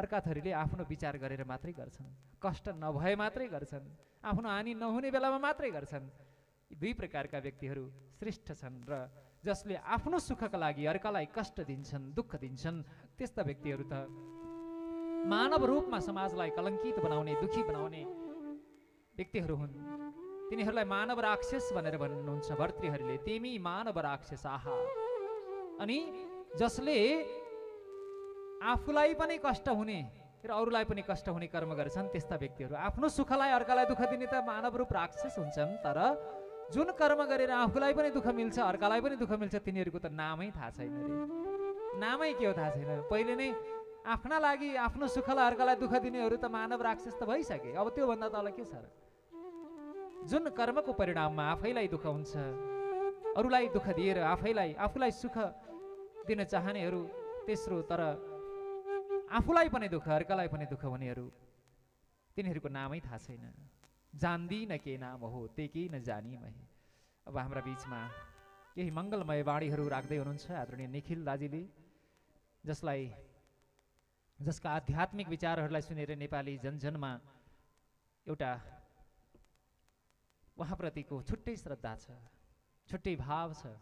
अर्का थरीले आफ्नो विचार गरेर मात्रै गर्छन् कष्ट नभए मात्रै गर्छन् आफ्नो हानि नहुने बेलामा मात्रै गर्छन् दुई प्रकारका व्यक्तिहरू श्रेष्ठ छन् र जसले आफ्नो सुखका लागि अर्कालाई कष्ट दिन्छन् दुःख दिन्छन् त्यस्ता व्यक्तिहरू त मानव रूपमा समाजलाई कलङ्कित बनाउने दुखी बनाउने व्यक्तिहरू हुन् तिनीहरूलाई मानव राक्षस भनेर भन्नुहुन्छ भर्तृहरूले तिमी मानव राक्षस आहा अनि जसले आफूलाई पनि कष्ट हुने र अरूलाई पनि कष्ट हुने कर्म गर्छन् त्यस्ता व्यक्तिहरू आफ्नो सुखलाई अर्कालाई दुःख दिने त मानव रूप राक्षस हुन्छन् तर जुन कर्म गरेर आफूलाई पनि दुःख मिल्छ अर्कालाई पनि दुःख मिल्छ तिनीहरूको त नामै थाहा छैन रे नामै के हो थाहा छैन पहिले नै आफ्ना लागि आफ्नो सुखलाई अर्कालाई दुःख दिनेहरू त मानव राक्षस त भइसके अब त्योभन्दा तल के छ र जुन कर्मको परिणाममा आफैलाई दुःख हुन्छ अरूलाई दुःख दिएर आफैलाई आफूलाई सुख दिन चाहनेहरू तेस्रो तर आफूलाई पनि दुःख अर्कालाई पनि दुःख हुनेहरू तिनीहरूको नामै थाहा छैन जान्दिनँ के नाम हो त्यही केही नजानी मै अब हाम्रा बिचमा केही मङ्गलमय बाणीहरू राख्दै हुनुहुन्छ आदरणीय निखिल दाजुले जसलाई जसका आध्यात्मिक विचारहरूलाई सुनेर नेपाली जनजनमा एउटा उहाँप्रतिको छुट्टै श्रद्धा छ छुट्टै भाव छ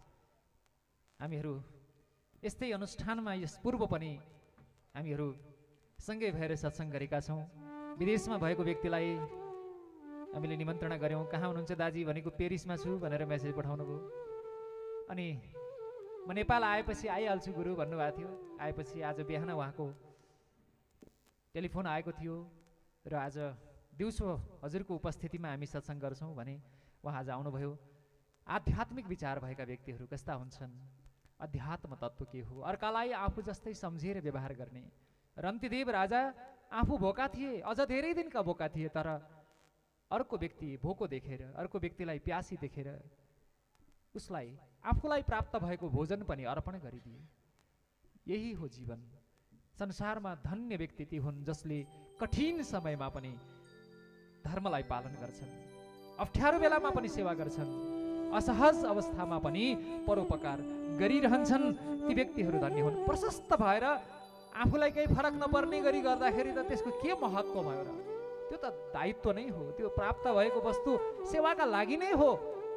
हामीहरू यस्तै अनुष्ठानमा यस पूर्व पनि हामीहरू सँगै भएर सत्सङ्ग गरेका छौँ विदेशमा भएको व्यक्तिलाई हामीले निमन्त्रणा गऱ्यौँ कहाँ हुनुहुन्छ दाजी भनेको पेरिसमा छु भनेर मेसेज पठाउनु भयो अनि म नेपाल आएपछि आइहाल्छु गुरु भन्नुभएको थियो आएपछि आज बिहान उहाँको टेलिफोन आएको थियो र आज दिउँसो हजुरको उपस्थितिमा हामी सत्सङ्ग गर्छौँ भने उहाँ आज आउनुभयो आध्यात्मिक विचार भएका व्यक्तिहरू कस्ता हुन्छन् अध्यात्म तत्त्व के हो अर्कालाई आफू जस्तै सम्झेर व्यवहार गर्ने रन्तीदेव राजा आफू भोका थिए अझ धेरै दिनका भोका थिए तर अर्को व्यक्ति भोको देखेर अर्को व्यक्तिलाई प्यासी देखेर उसलाई आफूलाई प्राप्त भएको भोजन पनि अर्पण गरिदिए यही हो जीवन संसारमा धन्य व्यक्ति ती हुन् जसले कठिन समयमा पनि धर्मलाई पालन गर्छन् अप्ठ्यारो बेलामा पनि सेवा गर्छन् असहज अवस्थामा पनि परोपकार गरिरहन्छन् ती व्यक्तिहरू धन्य हुन् प्रशस्त भएर आफूलाई केही फरक नपर्ने गरी गर्दाखेरि त त्यसको के महत्त्व भयो र त्यो त दायित्व नै हो त्यो प्राप्त भएको वस्तु सेवाका लागि नै हो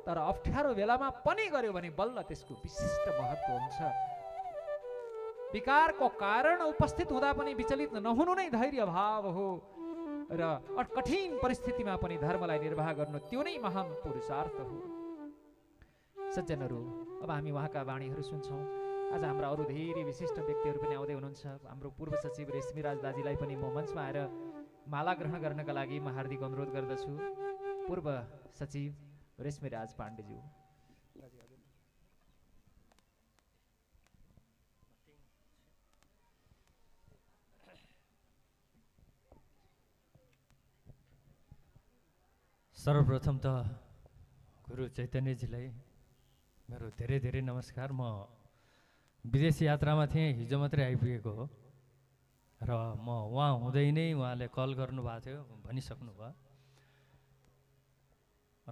तर अप्ठ्यारो बेलामा पनि गर्यो भने बल्ल त्यसको विशिष्ट महत्त्व हुन्छ विकारको कारण उपस्थित हुँदा पनि विचलित नहुनु नै धैर्य भाव हो र कठिन परिस्थितिमा पनि धर्मलाई निर्वाह गर्नु त्यो नै महान पुरुषार्थ हो सज्जनहरू अब हामी उहाँका वाणीहरू सुन्छौँ आज हाम्रा अरू धेरै विशिष्ट व्यक्तिहरू पनि आउँदै हुनुहुन्छ हाम्रो पूर्व सचिव राज दाजीलाई पनि म मञ्चमा आएर माला ग्रहण गर्नका लागि म हार्दिक अनुरोध गर्दछु पूर्व सचिव राज पाण्डेज्यू सर्वप्रथम त गुरु चैतन्यजीलाई मेरो धेरै धेरै नमस्कार म विदेश यात्रामा थिएँ हिजो मात्रै आइपुगेको हो र म उहाँ हुँदै नै उहाँले कल गर्नुभएको थियो भनिसक्नु भयो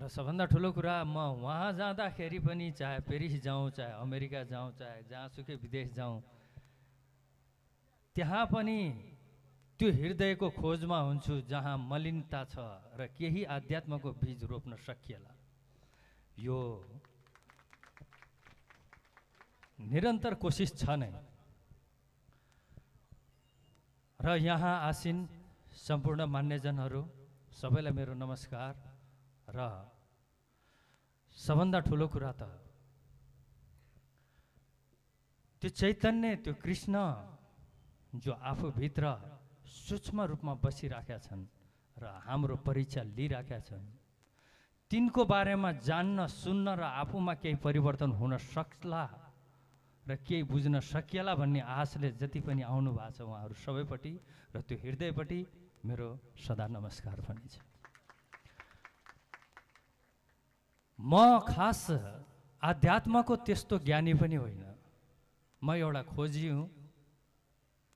र सबभन्दा ठुलो कुरा म उहाँ जाँदाखेरि पनि चाहे पेरिस जाउँ चाहे अमेरिका जाउँ चाहे जहाँसुकै विदेश जाउँ त्यहाँ पनि त्यो हृदयको खोजमा हुन्छु जहाँ मलिनता छ र केही आध्यात्मको बीज रोप्न सकिएला यो निरन्तर कोसिस छ नै र यहाँ आसिन सम्पूर्ण मान्यजनहरू सबैलाई मेरो नमस्कार र सबभन्दा ठुलो कुरा त त्यो चैतन्य त्यो कृष्ण जो आफूभित्र सूक्ष्म रूपमा बसिराखेका छन् र हाम्रो परीक्षा लिइराखेका छन् तिनको बारेमा जान्न सुन्न र आफूमा केही परिवर्तन हुन सक्ला र केही बुझ्न सकिएला भन्ने आशले जति पनि आउनु भएको छ उहाँहरू सबैपट्टि र त्यो हृदयपट्टि मेरो सदा नमस्कार पनि छ म खास आध्यात्मको त्यस्तो ज्ञानी पनि होइन म एउटा खोजी हुँ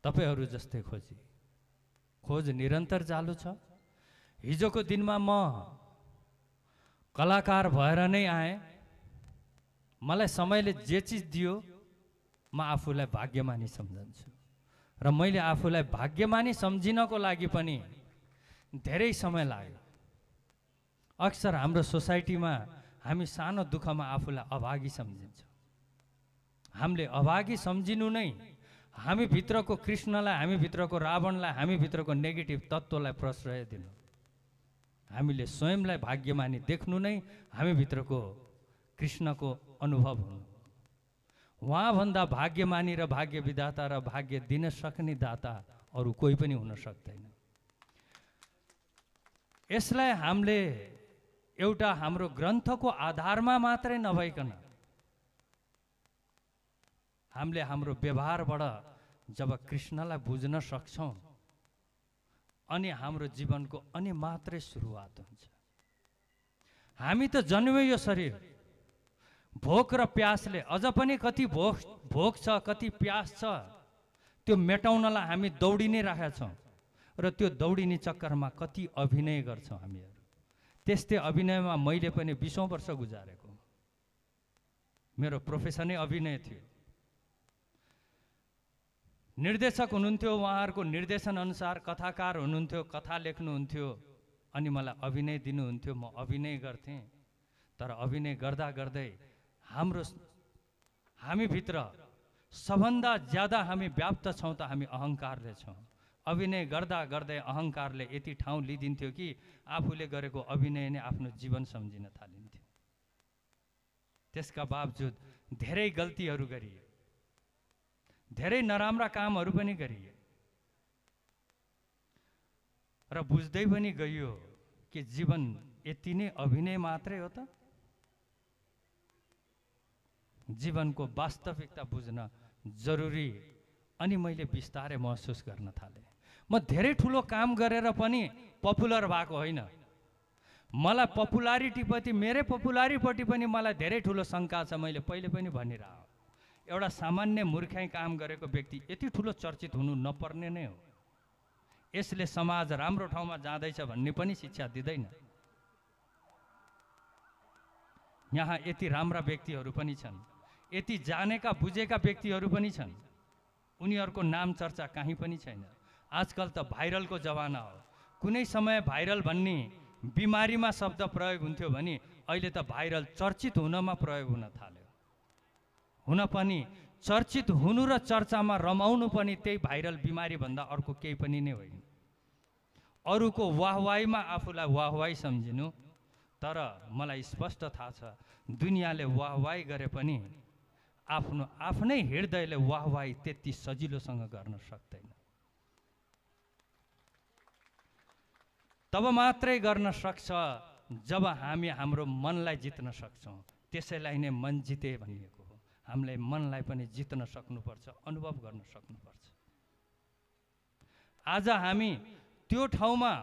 तपाईँहरू जस्तै खोजी खोज निरन्तर चालु छ हिजोको दिनमा म कलाकार भएर नै आएँ मलाई समयले जे चिज दियो म आफूलाई भाग्यमानी सम्झन्छु र मैले आफूलाई भाग्यमानी सम्झिनको लागि पनि धेरै समय लाग्यो अक्सर हाम्रो सोसाइटीमा हामी सानो दुःखमा आफूलाई अभागी सम्झिन्छौँ हामीले अभागी सम्झिनु नै हामीभित्रको कृष्णलाई हामीभित्रको रावणलाई हामीभित्रको नेगेटिभ तत्त्वलाई प्रश्रय दिनु हामीले स्वयंलाई भाग्यमानी देख्नु नै हामीभित्रको कृष्णको अनुभव हुनु उहाँभन्दा भाग्यमानी र भाग्य विधाता र भाग्य दिन सक्ने दाता अरू कोही पनि हुन सक्दैन यसलाई हामीले एउटा हाम्रो ग्रन्थको आधारमा मात्रै नभइकन हामीले हाम्रो व्यवहारबाट जब कृष्णलाई बुझ्न सक्छौँ अनि हाम्रो जीवनको अनि मात्रै सुरुवात हुन्छ हामी त जन्मै यो शरीर भोक र प्यासले अझ पनि कति भोक भोक छ कति प्यास छ त्यो मेटाउनलाई हामी दौडी नै राखेका छौँ र त्यो दौडिने चक्करमा कति अभिनय गर्छौँ हामीहरू त्यस्तै अभिनयमा मैले पनि बिसौँ वर्ष गुजारेको मेरो प्रोफेसनै अभिनय थियो निर्देशक हुनुहुन्थ्यो उहाँहरूको निर्देशनअनुसार कथाकार हुनुहुन्थ्यो कथा लेख्नुहुन्थ्यो अनि मलाई अभिनय दिनुहुन्थ्यो म अभिनय गर्थेँ तर अभिनय गर्दा गर्दै हाम्रो हामीभित्र सबभन्दा ज्यादा हामी व्याप्त छौँ त हामी अहङ्कारले छौँ अभिनय गर्दा गर्दै अहङ्कारले यति ठाउँ लिइदिन्थ्यो कि आफूले गरेको अभिनय नै आफ्नो जीवन सम्झिन थालिन्थ्यो त्यसका बावजुद धेरै गल्तीहरू गरिए धेरै नराम्रा कामहरू पनि गरिए र बुझ्दै पनि गइयो कि जीवन यति नै अभिनय मात्रै हो त जीवनको वास्तविकता बुझ्न जरुरी अनि मैले बिस्तारै महसुस गर्न थालेँ म धेरै ठुलो काम गरेर पनि पपुलर भएको होइन मलाई पपुलारिटीप्रति मेरै पपुलारिटीपट्टि पनि मलाई धेरै ठुलो शङ्का छ मैले पहिले पनि भनिरह एउटा सामान्य मूर्ख्याई काम गरेको व्यक्ति यति ठुलो चर्चित हुनु नपर्ने नै हो यसले समाज राम्रो ठाउँमा जाँदैछ भन्ने पनि शिक्षा दिँदैन यहाँ यति राम्रा व्यक्तिहरू पनि छन् यति जानेका बुझेका व्यक्तिहरू पनि छन् उनीहरूको नाम चर्चा कहीँ पनि छैन आजकल त भाइरलको जमाना हो कुनै समय भाइरल भन्ने बिमारीमा शब्द प्रयोग हुन्थ्यो भने अहिले त भाइरल चर्चित हुनमा प्रयोग हुन थाल्यो हुन पनि चर्चित हुनु र चर्चामा रमाउनु पनि त्यही भाइरल बिमारीभन्दा अर्को केही पनि नै होइन अरूको वाहवाहीमा आफूलाई वाहवाही सम्झिनु तर मलाई स्पष्ट थाहा छ दुनियाँले वाहवाही गरे पनि आफ्नो आफ्नै हृदयले वाहवाही त्यति सजिलोसँग गर्न सक्दैन तब मात्रै गर्न सक्छ जब हामी हाम्रो मनलाई जित्न सक्छौँ त्यसैलाई नै मन जिते भनिएको हो हामीले मनलाई पनि जित्न सक्नुपर्छ अनुभव गर्न सक्नुपर्छ आज हामी त्यो ठाउँमा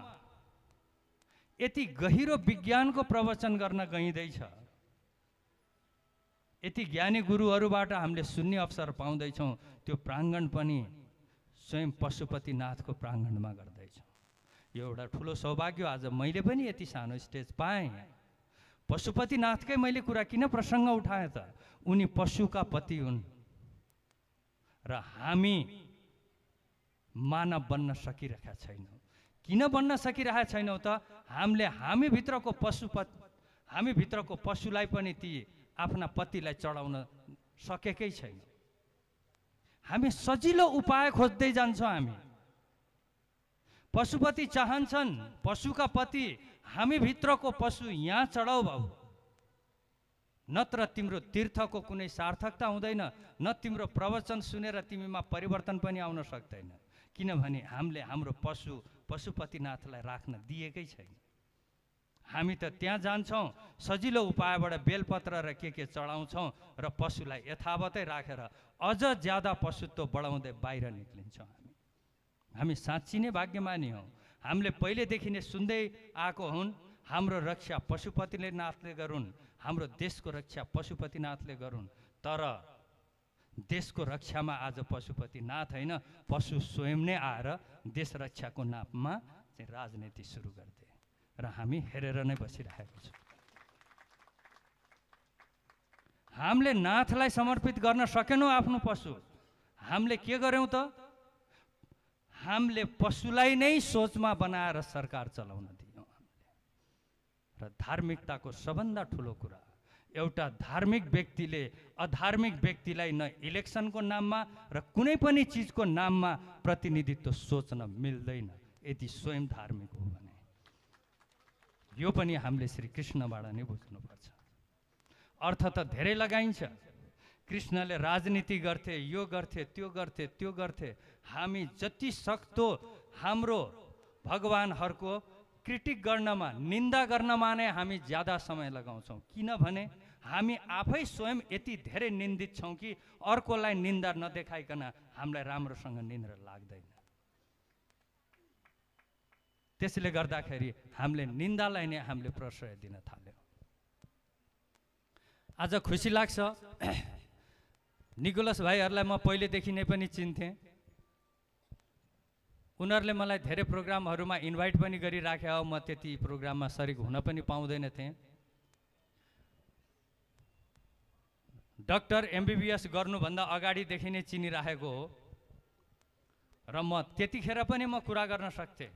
यति गहिरो विज्ञानको प्रवचन गर्न गइँदैछ यति ज्ञानी गुरुहरूबाट हामीले सुन्ने अवसर पाउँदैछौँ त्यो प्राङ्गण पनि स्वयं पशुपतिनाथको प्राङ्गणमा गर्दैछौँ यो एउटा ठुलो सौभाग्य आज मैले पनि यति सानो स्टेज पाएँ पशुपतिनाथकै मैले कुरा किन प्रसङ्ग उठाएँ त उनी पशुका पति हुन् र हामी मानव बन्न सकिरहेका छैनौँ किन बन्न सकिरहेका छैनौँ त हामीले हामीभित्रको पशुपत हामीभित्रको पशुलाई पनि ती आफ्ना पतिलाई चढाउन सकेकै छैन हामी सजिलो उपाय खोज्दै जान्छौँ हामी पशुपति चाहन्छन् पशुका पति हामीभित्रको पशु यहाँ चढाउ भाउ नत्र तिम्रो तीर्थको कुनै सार्थकता हुँदैन न तिम्रो प्रवचन सुनेर तिमीमा परिवर्तन पनि आउन सक्दैन किनभने हामीले हाम्रो पशु पशुपतिनाथलाई राख्न दिएकै छैन हामी त त्यहाँ जान्छौँ सजिलो उपायबाट बेलपत्र र के के चढाउँछौँ र पशुलाई यथावतै राखेर अझ ज्यादा पशुत्व बढाउँदै बाहिर निक्लिन्छौँ हामी हामी साँच्ची नै भाग्यमानी हौँ हामीले पहिलेदेखि नै सुन्दै आएको हुन् हाम्रो रक्षा पशुपतिले नाथले गरून् हाम्रो देशको रक्षा पशुपतिनाथले गरून् तर देशको रक्षामा आज पशुपतिनाथ होइन पशु स्वयं नै आएर देश रक्षाको नापमा चाहिँ राजनीति सुरु गरिदियो र हामी हेरेर नै बसिरहेको छौँ हामीले नाथलाई समर्पित गर्न सकेनौँ आफ्नो पशु हामीले के गर्यौँ त हामीले पशुलाई नै सोचमा बनाएर सरकार चलाउन दियौँ र धार्मिकताको सबभन्दा ठुलो कुरा एउटा धार्मिक व्यक्तिले अधार्मिक व्यक्तिलाई न इलेक्सनको नाममा र कुनै पनि चिजको नाममा प्रतिनिधित्व सोच्न मिल्दैन यदि स्वयं धार्मिक हो यो पनि हामीले श्री कृष्णबाट नै बुझ्नुपर्छ अर्थ त धेरै लगाइन्छ कृष्णले राजनीति गर्थे यो गर्थे त्यो गर्थे त्यो गर्थे हामी जति सक्दो हाम्रो भगवान्हरूको क्रिटिक गर्नमा निन्दा गर्नमा नै हामी ज्यादा समय लगाउँछौँ किनभने हामी आफै स्वयं यति धेरै निन्दित छौँ कि अर्कोलाई निन्दा नदेखाइकन हामीलाई राम्रोसँग निन्द्र लाग्दैन त्यसले गर्दाखेरि हामीले निन्दालाई नै हामीले प्रश्रय दिन थाल्यौँ आज खुसी लाग्छ निकोलस भाइहरूलाई म पहिलेदेखि नै पनि चिन्थेँ उनीहरूले मलाई धेरै प्रोग्रामहरूमा इन्भाइट पनि गरिराखे हो म त्यति प्रोग्राममा सरिक हुन पनि पाउँदैन थिएँ डक्टर एमबिबिएस गर्नुभन्दा अगाडिदेखि नै चिनिराखेको हो र म त्यतिखेर पनि म कुरा गर्न सक्थेँ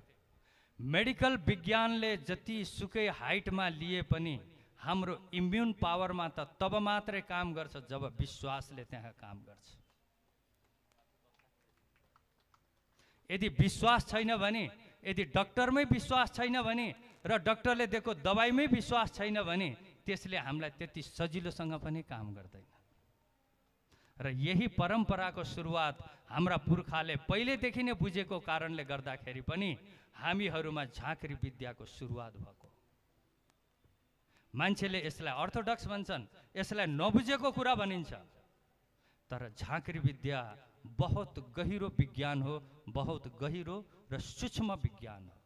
मेडिकल विज्ञानले जति सुकै हाइटमा लिए पनि हाम्रो इम्युन पावरमा त तब मात्रै काम गर्छ जब विश्वासले त्यहाँ काम गर्छ यदि विश्वास छैन भने यदि डक्टरमै विश्वास छैन भने र डक्टरले दिएको दबाईमै विश्वास छैन भने त्यसले हामीलाई त्यति सजिलोसँग पनि काम गर्दैन र यही परम्पराको सुरुवात हाम्रा पुर्खाले पहिलेदेखि नै बुझेको कारणले गर्दाखेरि पनि हामीहरूमा झाँक्री विद्याको सुरुवात भएको मान्छेले यसलाई अर्थोडक्स भन्छन् यसलाई नबुझेको कुरा भनिन्छ तर झाँक्री विद्या बहुत गहिरो विज्ञान हो बहुत गहिरो र सूक्ष्म विज्ञान हो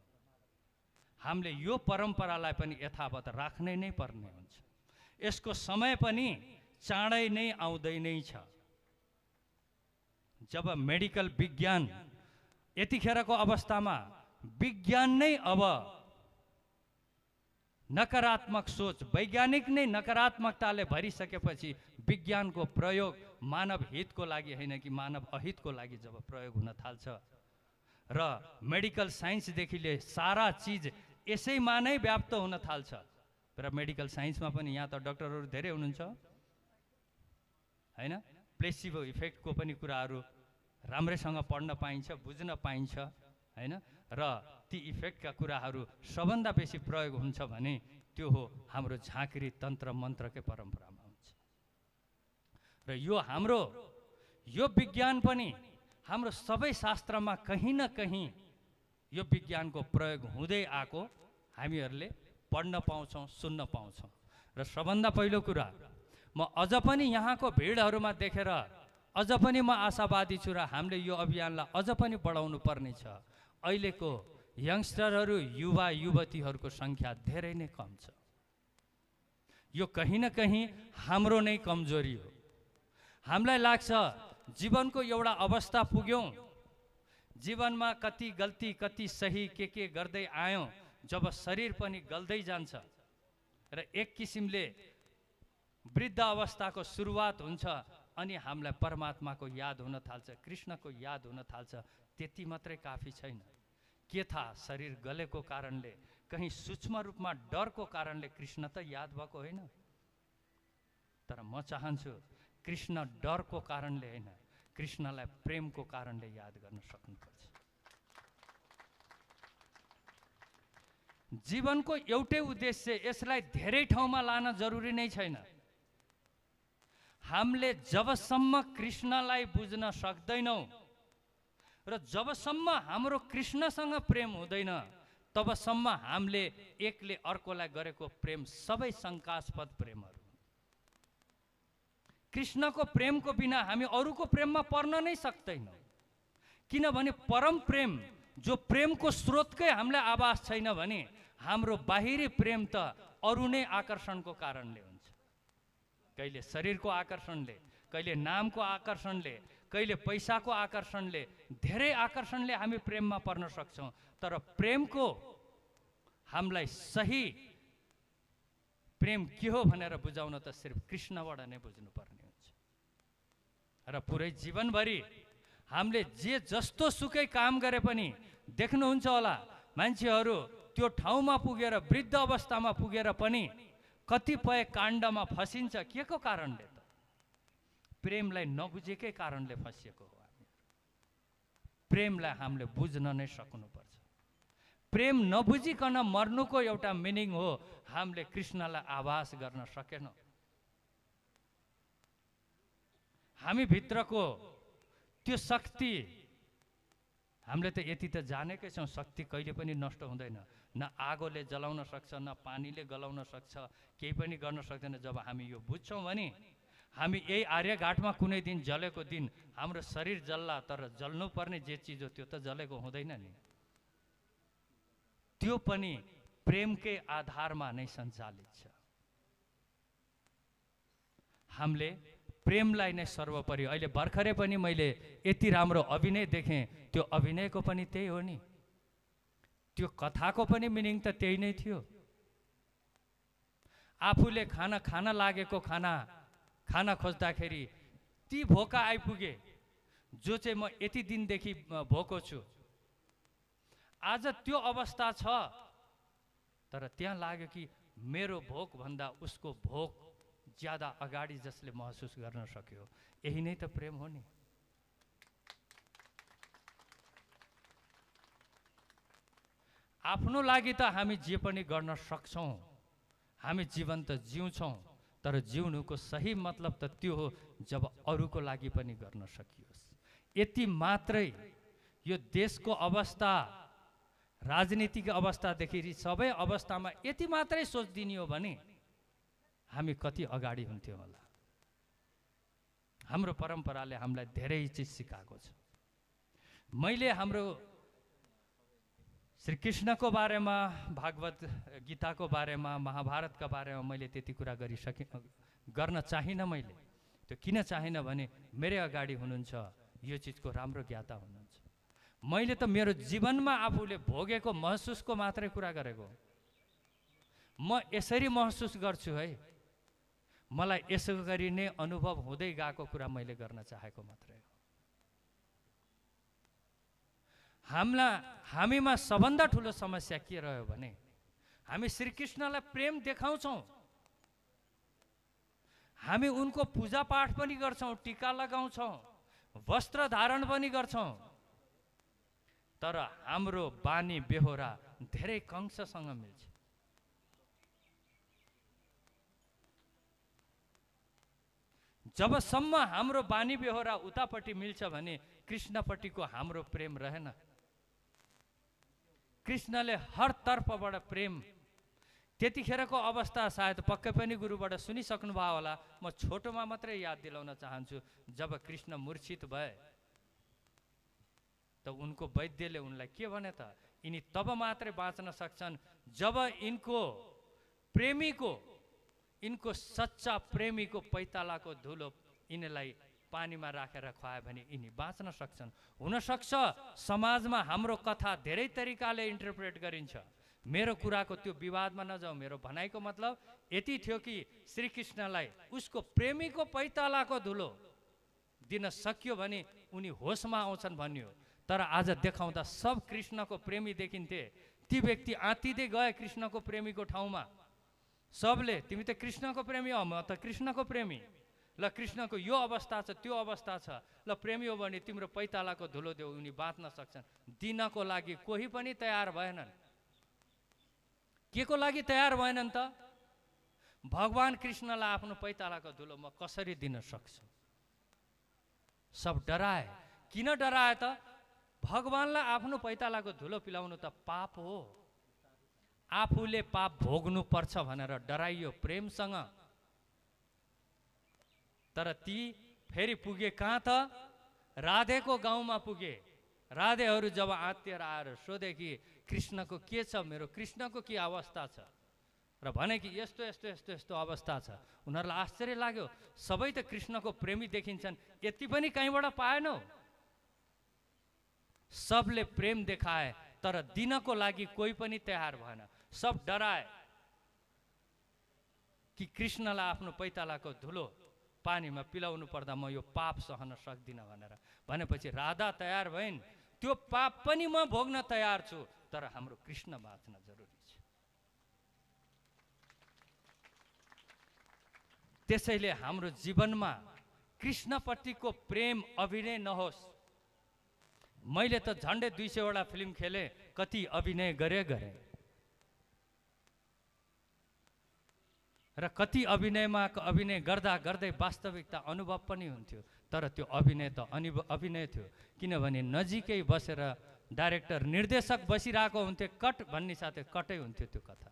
हामीले यो परम्परालाई पनि यथावत राख्नै नै पर्ने हुन्छ यसको समय पनि चाँडै नै आउँदै नै छ जब मेडिकल विज्ञान यतिखेरको अवस्थामा विज्ञान नै अब नकारात्मक सोच वैज्ञानिक नै नकारात्मकताले भरिसकेपछि विज्ञानको प्रयोग मानव हितको लागि होइन कि मानव अहितको लागि जब प्रयोग हुन थाल्छ र मेडिकल साइन्सदेखि लिएर सारा चिज यसैमा नै व्याप्त हुन थाल्छ र मेडिकल साइन्समा पनि यहाँ त डक्टरहरू धेरै हुनुहुन्छ होइन प्लेसिभो इफेक्टको पनि कुराहरू राम्रैसँग पढ्न पाइन्छ बुझ्न पाइन्छ होइन र ती इफेक्टका कुराहरू सबभन्दा बेसी प्रयोग हुन्छ भने त्यो हो हाम्रो झाँक्री तन्त्र मन्त्रकै परम्परामा हुन्छ र यो हाम्रो यो विज्ञान पनि हाम्रो सबै शास्त्रमा कहीँ न कहीँ यो विज्ञानको प्रयोग हुँदै आएको हामीहरूले पढ्न पाउँछौँ सुन्न पाउँछौँ र सबभन्दा पहिलो कुरा म अझ पनि यहाँको भिडहरूमा देखेर अझ पनि म आशावादी छु र हामीले यो अभियानलाई अझ पनि बढाउनु पर्नेछ अहिलेको यङ्स्टरहरू युवा युवतीहरूको सङ्ख्या धेरै नै कम छ यो कहीँ न कहीँ हाम्रो नै कमजोरी हो हामीलाई लाग्छ जीवनको एउटा अवस्था पुग्यौँ जीवनमा कति गल्ती कति सही के के गर्दै आयौँ जब शरीर पनि गल्दै जान्छ र एक किसिमले वृद्ध अवस्थाको सुरुवात हुन्छ अनि हामीलाई परमात्माको याद हुन थाल्छ कृष्णको याद हुन थाल्छ त्यति मात्रै काफी छैन के थाहा शरीर गलेको कारणले कहीँ सूक्ष्म रूपमा डरको कारणले कृष्ण त याद भएको होइन तर म चाहन्छु कृष्ण डरको कारणले होइन कृष्णलाई प्रेमको कारणले याद गर्न सक्नुपर्छ जीवनको एउटै उद्देश्य यसलाई धेरै ठाउँमा लान जरुरी नै छैन हामीले जबसम्म कृष्णलाई बुझ्न सक्दैनौँ र जबसम्म हाम्रो कृष्णसँग प्रेम हुँदैन तबसम्म हामीले एकले अर्कोलाई गरेको प्रेम सबै शङ्कास्पद प्रेमहरू कृष्णको प्रेमको बिना हामी अरूको प्रेममा पर्न नै सक्दैनौँ किनभने परम प्रेम जो प्रेमको स्रोतकै हामीलाई आवास छैन भने हाम्रो बाहिरी प्रेम त अरू नै आकर्षणको कारणले हुन्छ कहिले शरीरको आकर्षणले कहिले नामको आकर्षणले कहिले पैसाको आकर्षणले धेरै आकर्षणले हामी प्रेममा पर्न सक्छौँ तर प्रेमको हामीलाई सही प्रेम के हो भनेर बुझाउन त सिर्फ कृष्णबाट नै बुझ्नुपर्ने हुन्छ र पुरै जीवनभरि हामीले जे जस्तो सुकै काम गरे पनि देख्नुहुन्छ होला मान्छेहरू त्यो ठाउँमा पुगेर वृद्ध अवस्थामा पुगेर पनि कतिपय काण्डमा फसिन्छ के को कारणले प्रेमलाई नबुझेकै कारणले फँसिएको हो प्रेमलाई हामीले बुझ्न नै सक्नुपर्छ प्रेम नबुझिकन मर्नुको एउटा मिनिङ हो हामीले कृष्णलाई आभास गर्न सकेनौँ हामीभित्रको त्यो शक्ति हामीले त यति त जानेकै छौँ शक्ति कहिले पनि नष्ट हुँदैन न आगोले जलाउन सक्छ न पानीले गलाउन सक्छ केही पनि गर्न सक्दैन जब हामी यो बुझ्छौँ भने हामी यही आर्यघाटमा कुनै दिन जलेको दिन हाम्रो शरीर जल्ला तर जल्नुपर्ने जे चिज हो त्यो त जलेको हुँदैन नि त्यो पनि प्रेमकै आधारमा नै सञ्चालित छ हामीले प्रेमलाई नै सर्वोपरि अहिले भर्खरै पनि मैले यति राम्रो अभिनय देखेँ त्यो अभिनयको पनि त्यही हो नि त्यो कथाको पनि मिनिङ त त्यही नै थियो आफूले खाना खान लागेको खाना खाना खोज्दाखेरि ती भोका आइपुगे जो चाहिँ म यति दिनदेखि भोको छु आज त्यो अवस्था छ तर त्यहाँ लाग्यो कि मेरो भोकभन्दा उसको भोक ज्यादा अगाडि जसले महसुस गर्न सक्यो यही नै त प्रेम हो नि आफ्नो लागि त हामी जे पनि गर्न सक्छौँ हामी जीवन त जिउँछौँ तर जिउनुको सही मतलब त त्यो हो जब अरूको लागि पनि गर्न सकियोस् यति मात्रै यो देशको अवस्था राजनीतिक अवस्थादेखि सबै अवस्थामा यति मात्रै सोचिदिने हो भने हामी कति अगाडि हुन्थ्यौँ होला हाम्रो परम्पराले हामीलाई धेरै चिज सिकाएको छ मैले हाम्रो श्री कृष्णको बारेमा भागवत गीताको बारेमा महाभारतको बारेमा मैले त्यति कुरा गरिसके गर्न चाहिनँ मैले त्यो किन चाहिनँ भने मेरै अगाडि हुनुहुन्छ यो चिजको राम्रो ज्ञाता हुनुहुन्छ मैले त मेरो जीवनमा आफूले भोगेको महसुसको मात्रै कुरा गरेको म यसरी महसुस गर्छु है मलाई यसो गरी नै अनुभव हुँदै गएको कुरा मैले गर्न चाहेको मात्रै हो हामीलाई हामीमा सबभन्दा ठुलो समस्या के रह्यो भने हामी श्रीकृष्णलाई प्रेम देखाउँछौँ हामी उनको पूजापाठ पनि गर्छौँ टिका लगाउँछौँ वस्त्र धारण पनि गर्छौँ तर हाम्रो बानी बेहोरा धेरै कंशसँग मिल्छ जबसम्म हाम्रो बानी बेहोरा उतापट्टि मिल्छ भने कृष्णपट्टिको हाम्रो प्रेम रहेन कृष्णले हर तर्फबाट प्रेम त्यतिखेरको अवस्था सायद पक्कै पनि गुरुबाट सुनिसक्नुभयो होला म छोटोमा मात्रै याद दिलाउन चाहन्छु जब कृष्ण मूर्छित भए त उनको वैद्यले उनलाई के भने त यिनी तब मात्रै बाँच्न सक्छन् जब यिनको प्रेमीको यिनको सच्चा प्रेमीको पैतालाको धुलो यिनीलाई पानीमा राखेर खुवायो भने यिनी बाँच्न सक्छन् हुनसक्छ समाजमा हाम्रो कथा धेरै तरिकाले इन्टरप्रेट गरिन्छ मेरो कुराको त्यो विवादमा नजाऊ मेरो भनाइको मतलब यति थियो कि श्रीकृष्णलाई उसको प्रेमीको पैतालाको धुलो दिन सकियो भने उनी होसमा आउँछन् भन्यो तर आज देखाउँदा सब कृष्णको प्रेमी देखिन्थे ती व्यक्ति आँतिँदै गए कृष्णको प्रेमीको ठाउँमा सबले तिमी त कृष्णको प्रेमी हो म त कृष्णको प्रेमी ल कृष्णको यो अवस्था छ त्यो अवस्था छ ल प्रेमी हो भने तिम्रो पैतालाको धुलो देऊ उनी बाँच्न सक्छन् दिनको लागि कोही पनि तयार भएनन् के को लागि तयार भएनन् त भगवान् कृष्णलाई आफ्नो पैतालाको धुलो म कसरी दिन सक्छु सब डराए किन डराए त भगवान्लाई आफ्नो पैतालाको धुलो पिलाउनु त पाप हो आफूले पाप भोग्नुपर्छ भनेर डराइयो प्रेमसँग तर ती फेरि पुगे कहाँ त राधेको गाउँमा पुगे राधेहरू जब आत्तिएर आएर सोधे कि कृष्णको के छ मेरो कृष्णको के अवस्था छ र भने कि यस्तो यस्तो यस्तो यस्तो अवस्था छ उनीहरूलाई आश्चर्य लाग्यो सबै त कृष्णको प्रेमी देखिन्छन् यति पनि कहीँबाट पाएनौ सबले प्रेम देखाए तर दिनको लागि कोही पनि तयार भएन सब डराए कि कृष्णलाई आफ्नो पैतालाको धुलो पानीमा पिलाउनु पर्दा म यो पाप सहन सक्दिनँ भनेर भनेपछि राधा तयार भइन् त्यो पाप पनि म भोग्न तयार छु तर हाम्रो कृष्ण बाँच्न जरुरी छ त्यसैले हाम्रो जीवनमा कृष्णपट्टिको प्रेम अभिनय नहोस् मैले त झन्डै दुई सयवटा फिल्म खेलेँ कति अभिनय गरे गरेँ र कति अभिनयमा अभिनय गर्दा गर्दै वास्तविकता अनुभव पनि हुन्थ्यो तर त्यो अभिनय त अनि अभिनय थियो किनभने नजिकै बसेर डाइरेक्टर निर्देशक बसिरहेको हुन्थ्यो कट भन्ने साथै कटै हुन्थ्यो त्यो कथा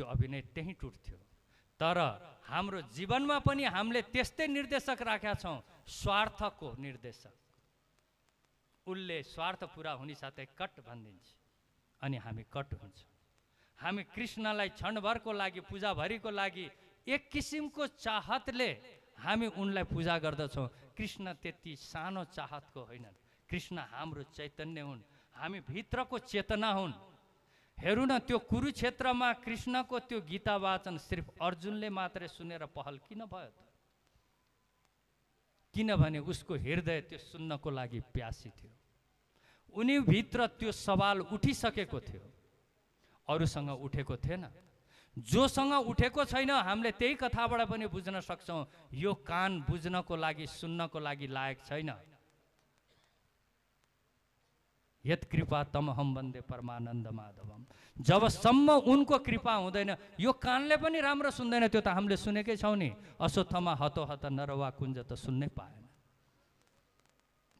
त्यो अभिनय त्यहीँ टुट्थ्यो तर हाम्रो जीवनमा पनि हामीले त्यस्तै निर्देशक राखेका छौँ स्वार्थको निर्देशक उसले स्वार्थ पुरा हुने साथै कट भनिदिन्छ अनि हामी कट हुन्छौँ हामी कृष्णलाई क्षणभरको लागि पूजाभरिको लागि एक किसिमको चाहतले हामी उनलाई पूजा गर्दछौँ कृष्ण त्यति सानो चाहतको होइनन् कृष्ण हाम्रो चैतन्य हुन् हामी भित्रको चेतना हुन् हेरौँ न त्यो कुरुक्षेत्रमा कृष्णको त्यो गीता वाचन सिर्फ अर्जुनले मात्रै सुनेर पहल किन भयो त किनभने उसको हृदय त्यो सुन्नको लागि प्यासी थियो उनीभित्र त्यो सवाल उठिसकेको थियो अरूसँग उठेको थिएन जोसँग उठेको छैन हामीले त्यही कथाबाट पनि बुझ्न सक्छौँ यो कान बुझ्नको लागि सुन्नको लागि लायक छैन यत कृपा तमहम बन्दे परमानन्द माधवम जबसम्म उनको कृपा हुँदैन यो कानले पनि राम्रो सुन्दैन त्यो त हामीले सुनेकै छौँ नि अश्वत्थमा हतो हत नरवा कुञ्ज त सुन्नै पाएन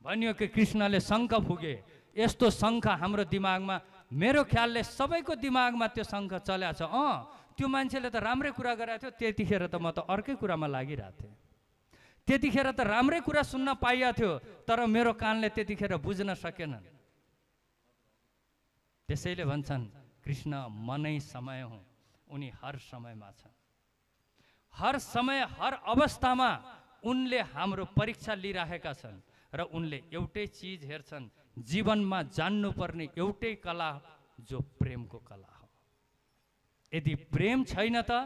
भनियो कि कृष्णले शङ्ख फुगे यस्तो शङ्ख हाम्रो दिमागमा मेरो ख्यालले सबैको दिमागमा त्यो शङ्ख चल्या छ अँ त्यो मान्छेले त राम्रै कुरा गराएको थियो त्यतिखेर त म त अर्कै कुरामा लागिरहेको थिएँ त्यतिखेर त राम्रै कुरा सुन्न पाइएको थियो तर मेरो कानले त्यतिखेर बुझ्न सकेनन् त्यसैले भन्छन् कृष्ण मनै समय हुँ उनी हर समयमा छन् हर समय हर अवस्थामा उनले हाम्रो परीक्षा लिइराखेका छन् र उनले एउटै चिज हेर्छन् जीवनमा जान्नुपर्ने एउटै कला जो प्रेमको कला हो यदि प्रेम छैन त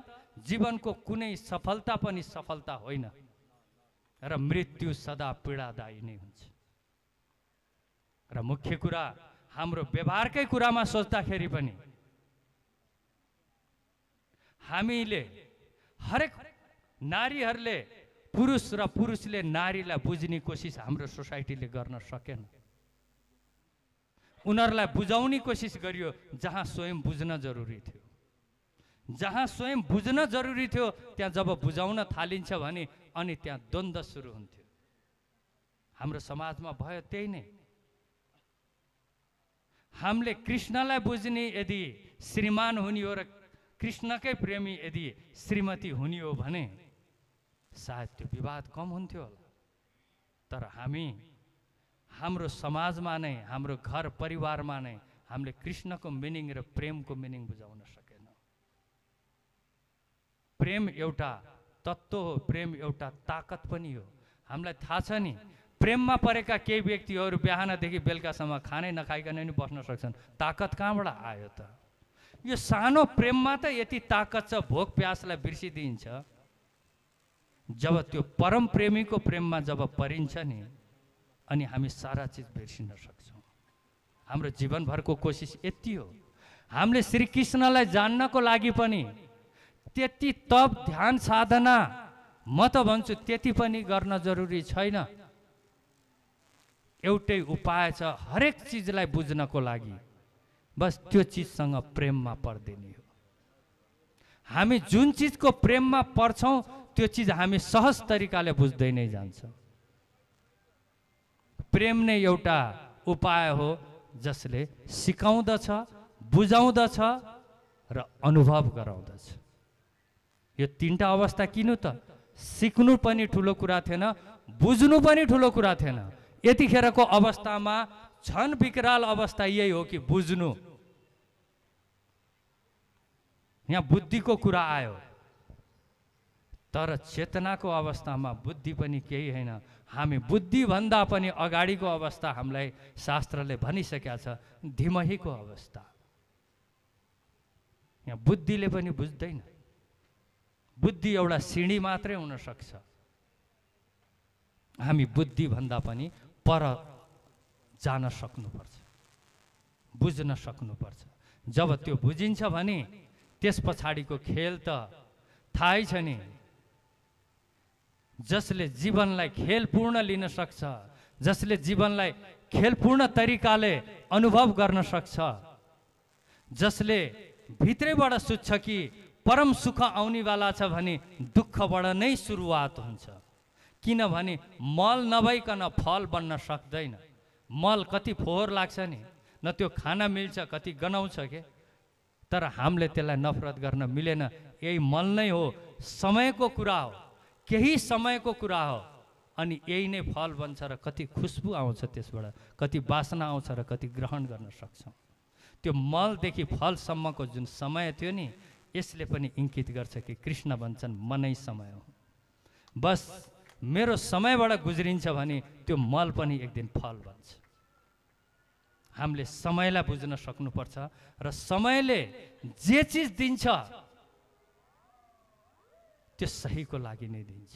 जीवनको कुनै सफलता पनि सफलता होइन र मृत्यु सदा पीडादायी नै हुन्छ र मुख्य कुरा हाम्रो व्यवहारकै कुरामा सोच्दाखेरि पनि हामीले हरेक नारीहरूले पुरुष र पुरुषले नारीलाई बुझ्ने कोसिस हाम्रो सोसाइटीले गर्न सकेन उनीहरूलाई बुझाउने कोसिस गरियो जहाँ स्वयं बुझ्न जरुरी थियो जहाँ स्वयं बुझ्न जरुरी थियो त्यहाँ जब बुझाउन थालिन्छ भने अनि त्यहाँ द्वन्द सुरु हुन्थ्यो हाम्रो समाजमा भयो त्यही नै हामीले कृष्णलाई बुझ्ने यदि श्रीमान हुने हो र कृष्णकै प्रेमी यदि श्रीमती हुने हो भने सायद त्यो विवाद कम हुन्थ्यो होला तर हामी हाम्रो समाजमा नै हाम्रो घर परिवारमा नै हामीले कृष्णको मिनिङ र प्रेमको मिनिङ बुझाउन सकेनौँ प्रेम एउटा तत्त्व हो प्रेम एउटा ताकत पनि हो हामीलाई थाहा छ नि प्रेममा परेका केही व्यक्तिहरू बिहानदेखि बेलुकासम्म खानै नखाइकन नि बस्न सक्छन् ताकत कहाँबाट आयो त यो सानो प्रेममा त यति ताकत छ भोक प्यासलाई बिर्सिदिन्छ जब त्यो परम प्रेमीको प्रेममा जब परिन्छ नि अनि हामी सारा चिज बिर्सिन सक्छौँ हाम्रो जीवनभरको कोसिस यति हो हामीले श्रीकृष्णलाई जान्नको लागि पनि त्यति तप ध्यान साधना म त भन्छु त्यति पनि गर्न जरुरी छैन एउटै उपाय छ हरेक चिजलाई बुझ्नको लागि बस त्यो चिजसँग प्रेममा पर्दिने हो हामी जुन चिजको प्रेममा पर्छौँ त्यो चिज हामी सहज तरिकाले बुझ्दै नै जान्छौँ प्रेम नै एउटा उपाय हो जसले सिकाउँदछ बुझाउँदछ र अनुभव गराउँदछ यो तिनवटा अवस्था किन त सिक्नु पनि ठुलो कुरा थिएन बुझ्नु पनि ठुलो कुरा थिएन यतिखेरको अवस्थामा छन् विकराल अवस्था यही हो कि बुझ्नु यहाँ बुद्धिको कुरा आयो तर चेतनाको अवस्थामा बुद्धि पनि केही होइन हामी बुद्धिभन्दा पनि अगाडिको अवस्था हामीलाई शास्त्रले भनिसकेका छ धिमहीको अवस्था यहाँ बुद्धिले पनि बुझ्दैन बुद्धि एउटा सिँढी मात्रै हुनसक्छ हामी बुद्धिभन्दा पनि पर जान सक्नुपर्छ बुझ्न सक्नुपर्छ जब त्यो बुझिन्छ भने त्यस पछाडिको खेल त थाहै छ नि जसले जीवनलाई खेलपूर्ण लिन सक्छ जसले जीवनलाई खेलपूर्ण तरिकाले अनुभव गर्न सक्छ जसले भित्रैबाट सुत्छ कि परम सुख आउनेवाला छ भने दुःखबाट नै सुरुवात हुन्छ किनभने मल नभइकन फल बन्न सक्दैन मल कति फोहोर लाग्छ नि न त्यो खाना मिल्छ कति गनाउँछ के तर हामीले त्यसलाई नफरत गर्न मिलेन यही मल नै हो समयको कुरा हो केही समयको कुरा हो अनि यही नै फल बन्छ र कति खुसबु आउँछ त्यसबाट कति बासना आउँछ र कति ग्रहण गर्न सक्छौँ त्यो मलदेखि फलसम्मको जुन समय थियो नि यसले पनि इङ्कित गर्छ कि कृष्ण भन्छन् मनै समय हो बस मेरो समयबाट गुज्रिन्छ भने त्यो मल पनि एक दिन फल भन्छ हामीले समयलाई बुझ्न सक्नुपर्छ र समयले जे चिज दिन्छ त्यो सहीको लागि नै दिन्छ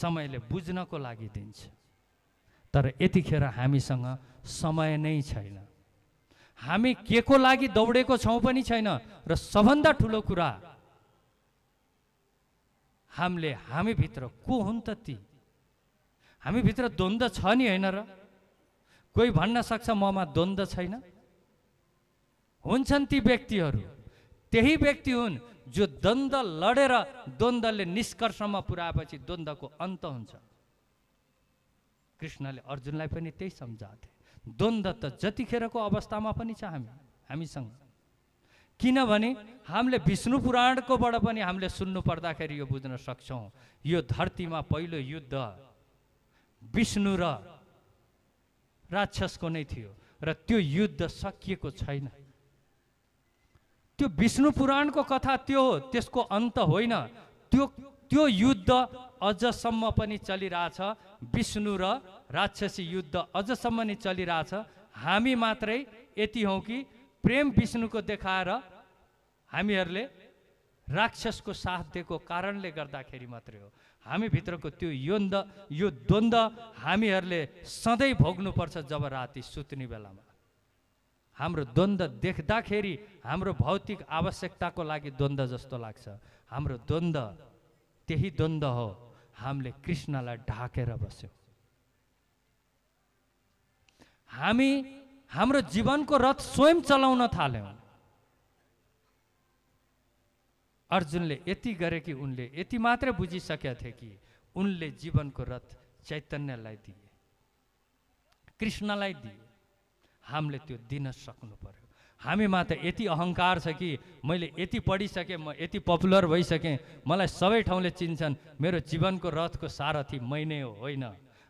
समयले बुझ्नको लागि दिन्छ तर यतिखेर हामीसँग समय नै छैन हामी के को लागि दौडेको छौँ पनि छैन र सबभन्दा ठुलो कुरा हामीले हामीभित्र को हुन् त ती हामीभित्र द्वन्द्व छ नि होइन र कोही भन्न सक्छ ममा द्वन्द्व छैन हुन्छन् ती व्यक्तिहरू त्यही व्यक्ति हुन् जो द्वन्द लडेर द्वन्द्वले निष्कर्षमा पुऱ्याएपछि द्वन्द्वको अन्त हुन्छ कृष्णले अर्जुनलाई पनि त्यही सम्झाथे द्वन्द्व त जतिखेरको अवस्थामा पनि छ हामी हामीसँग किनभने हामीले विष्णु पुराणकोबाट पनि हामीले सुन्नु पर्दाखेरि यो बुझ्न सक्छौँ यो धरतीमा पहिलो युद्ध विष्णु र राक्षसको नै थियो र त्यो युद्ध सकिएको छैन त्यो विष्णु पुराणको कथा त्यो हो त्यसको अन्त होइन त्यो त्यो युद्ध अझसम्म पनि चलिरहेछ विष्णु र राक्षसी युद्ध अझसम्म नै चलिरहेछ हामी मात्रै यति हौ कि प्रेम विष्णुको देखाएर हामीहरूले राक्षसको साथ दिएको कारणले गर्दाखेरि मात्रै हो हामीभित्रको त्यो योन्द यो द्वन्द्व हामीहरूले सधैँ भोग्नुपर्छ जब राति सुत्ने बेलामा हाम्रो द्वन्द्व देख्दाखेरि हाम्रो भौतिक आवश्यकताको लागि द्वन्द्व जस्तो लाग्छ हाम्रो द्वन्द्व त्यही द्वन्द्व हो हामीले कृष्णलाई ढाकेर बस्यौँ हामी हाम्रो जीवनको रथ स्वयं चलाउन थाल्यौँ अर्जुनले यति गरे कि उनले यति मात्रै बुझिसकेका थिए कि उनले जीवनको रथ चैतन्यलाई दिए कृष्णलाई दिए हामीले त्यो दिन सक्नु पऱ्यो हामीमा त यति अहङ्कार छ कि मैले यति पढिसकेँ म यति पपुलर भइसकेँ मलाई सबै ठाउँले चिन्छन् मेरो जीवनको रथको सारथी मै नै होइन